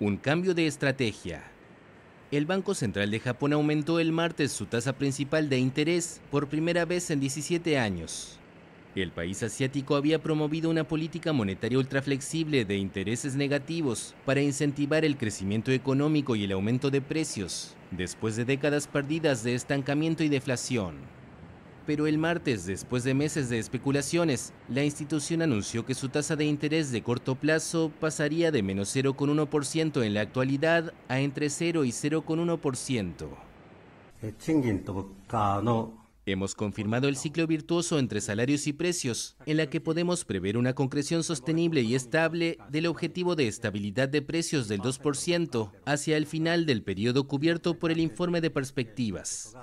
Un cambio de estrategia. El Banco Central de Japón aumentó el martes su tasa principal de interés por primera vez en 17 años. El país asiático había promovido una política monetaria ultraflexible de intereses negativos para incentivar el crecimiento económico y el aumento de precios, después de décadas perdidas de estancamiento y deflación pero el martes, después de meses de especulaciones, la institución anunció que su tasa de interés de corto plazo pasaría de menos 0,1% en la actualidad a entre 0 y 0,1%. Hemos confirmado el ciclo virtuoso entre salarios y precios, en la que podemos prever una concreción sostenible y estable del objetivo de estabilidad de precios del 2% hacia el final del periodo cubierto por el informe de perspectivas.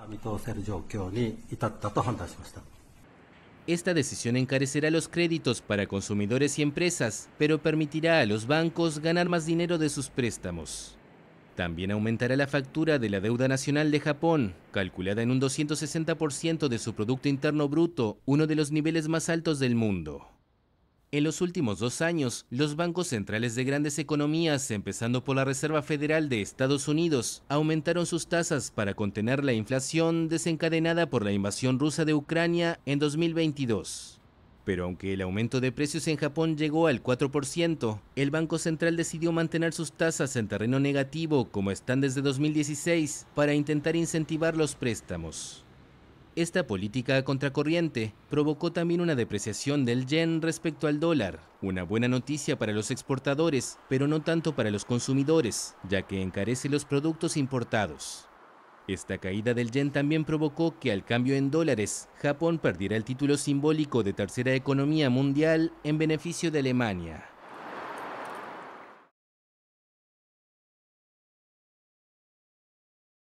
Esta decisión encarecerá los créditos para consumidores y empresas, pero permitirá a los bancos ganar más dinero de sus préstamos. También aumentará la factura de la deuda nacional de Japón, calculada en un 260% de su Producto Interno Bruto, uno de los niveles más altos del mundo. En los últimos dos años, los bancos centrales de grandes economías, empezando por la Reserva Federal de Estados Unidos, aumentaron sus tasas para contener la inflación desencadenada por la invasión rusa de Ucrania en 2022. Pero aunque el aumento de precios en Japón llegó al 4%, el Banco Central decidió mantener sus tasas en terreno negativo como están desde 2016 para intentar incentivar los préstamos. Esta política a contracorriente provocó también una depreciación del yen respecto al dólar, una buena noticia para los exportadores, pero no tanto para los consumidores, ya que encarece los productos importados. Esta caída del yen también provocó que al cambio en dólares, Japón perdiera el título simbólico de tercera economía mundial en beneficio de Alemania.